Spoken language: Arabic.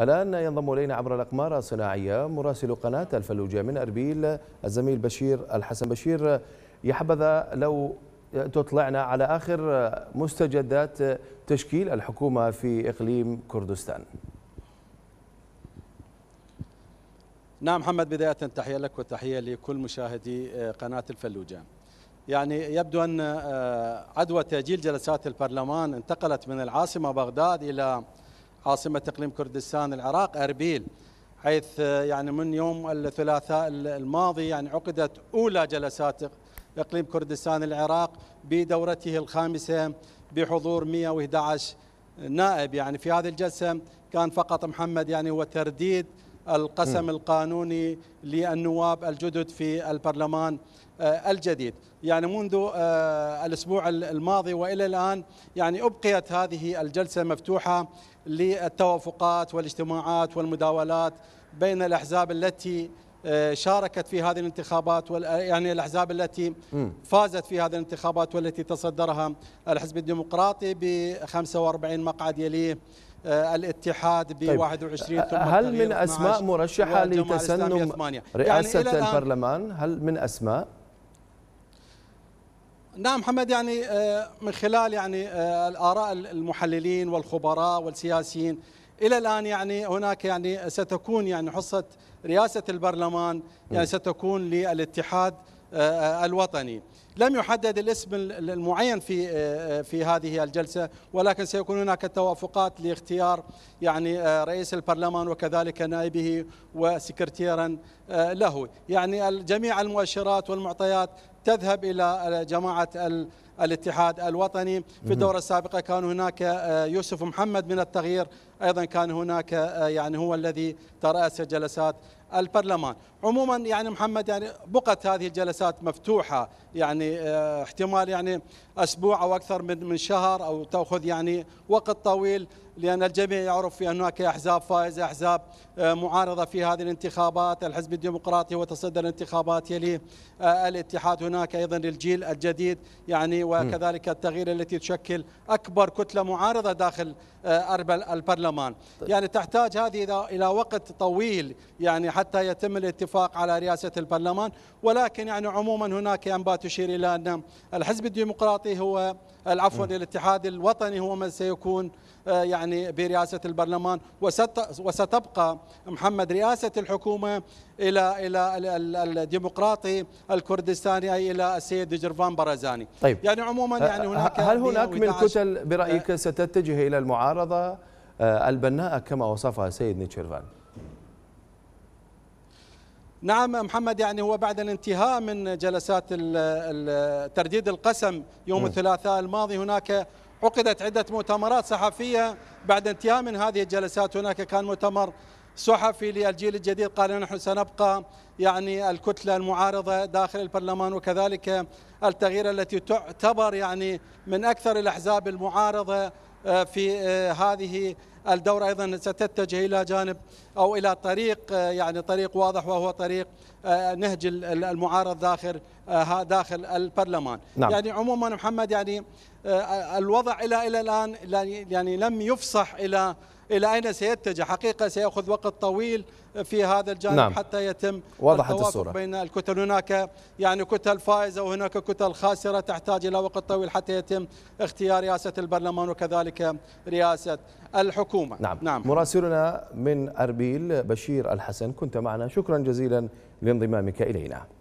الآن ينضم إلينا عبر الأقمار الصناعية مراسل قناة الفلوجة من أربيل الزميل بشير الحسن بشير يا حبذا لو تطلعنا على آخر مستجدات تشكيل الحكومة في إقليم كردستان نعم محمد بداية تحية لك وتحية لكل مشاهدي آه، قناة الفلوجة يعني يبدو أن آه، عدوى تأجيل جلسات البرلمان انتقلت من العاصمة بغداد إلى عاصمة إقليم كردستان العراق أربيل حيث آه، يعني من يوم الثلاثاء الماضي يعني عقدت أولى جلسات إقليم كردستان العراق بدورته الخامسة بحضور 111 نائب يعني في هذه الجلسة كان فقط محمد يعني هو ترديد القسم القانوني للنواب الجدد في البرلمان آه، الجديد يعني منذ آه، الأسبوع الماضي وإلى الآن يعني أبقيت هذه الجلسة مفتوحة للتوافقات والاجتماعات والمداولات بين الأحزاب التي آه، شاركت في هذه الانتخابات يعني الاحزاب التي فازت في هذه الانتخابات والتي تصدرها الحزب الديمقراطي ب 45 مقعد يليه آه، الاتحاد ب طيب 21 ثم هل من اسماء مرشحه لتسنم يعني رئاسه يعني البرلمان هل من اسماء نعم محمد يعني آه، من خلال يعني آه، الاراء المحللين والخبراء والسياسيين الى الان يعني هناك يعني ستكون يعني حصه رئاسه البرلمان يعني ستكون للاتحاد آه، آه، الوطني لم يحدد الاسم المعين في آه، في هذه الجلسه ولكن سيكون هناك توافقات لاختيار يعني رئيس البرلمان وكذلك نائبه وسكرتيرا له يعني جميع المؤشرات والمعطيات تذهب الى جماعه الاتحاد الوطني في الدورة السابقة كان هناك يوسف محمد من التغيير أيضا كان هناك يعني هو الذي ترأس جلسات البرلمان عموما يعني محمد يعني بقت هذه الجلسات مفتوحة يعني آه، احتمال يعني أسبوع أو أكثر من من شهر أو تأخذ يعني وقت طويل لأن الجميع يعرف في هناك أحزاب فائزة أحزاب آه، معارضة في هذه الانتخابات الحزب الديمقراطي وتصدر الانتخابات يليه آه، الاتحاد هناك أيضا للجيل الجديد يعني وكذلك التغيير التي تشكل أكبر كتلة معارضة داخل البرلمان طيب. يعني تحتاج هذه إلى وقت طويل يعني حتى يتم الاتفاق على رئاسة البرلمان ولكن يعني عموما هناك أنباء تشير إلى أن الحزب الديمقراطي هو العفو الاتحاد الوطني هو من سيكون آه، يعني برئاسة البرلمان وستبقى محمد رئاسة الحكومة إلى إلى الديمقراطي الكردستاني أي إلى السيد جرفان برزاني طيب يعني عموما آه، يعني, آه، يعني هناك هل هناك من كتل برأيك ستتجه إلى المعارضة البناءة كما وصفها السيد نيتشيرفان نعم محمد يعني هو بعد الانتهاء من جلسات ترديد القسم يوم الثلاثاء الماضي هناك عقدت عدة مؤتمرات صحفية بعد انتهاء من هذه الجلسات هناك كان مؤتمر صحفي للجيل الجديد قال نحن سنبقى يعني الكتلة المعارضة داخل البرلمان وكذلك التغيير التي تعتبر يعني من أكثر الأحزاب المعارضة آه، في آه، هذه الدورة أيضا ستتجه إلى جانب أو إلى طريق آه، يعني طريق واضح وهو طريق آه، نهج المعارض داخل آه، داخل البرلمان نعم. يعني عموما محمد يعني الوضع إلى إلى الآن يعني لم يفصح إلى الى اين سيتجه حقيقه سياخذ وقت طويل في هذا الجانب نعم. حتى يتم وضحت الصوره بين الكتل هناك يعني كتل فائزه وهناك كتل خاسره تحتاج الى وقت طويل حتى يتم اختيار رئاسه البرلمان وكذلك رئاسه الحكومه الحكومة نعم. نعم مراسلنا من أربيل بشير الحسن كنت معنا شكرا جزيلا لانضمامك إلينا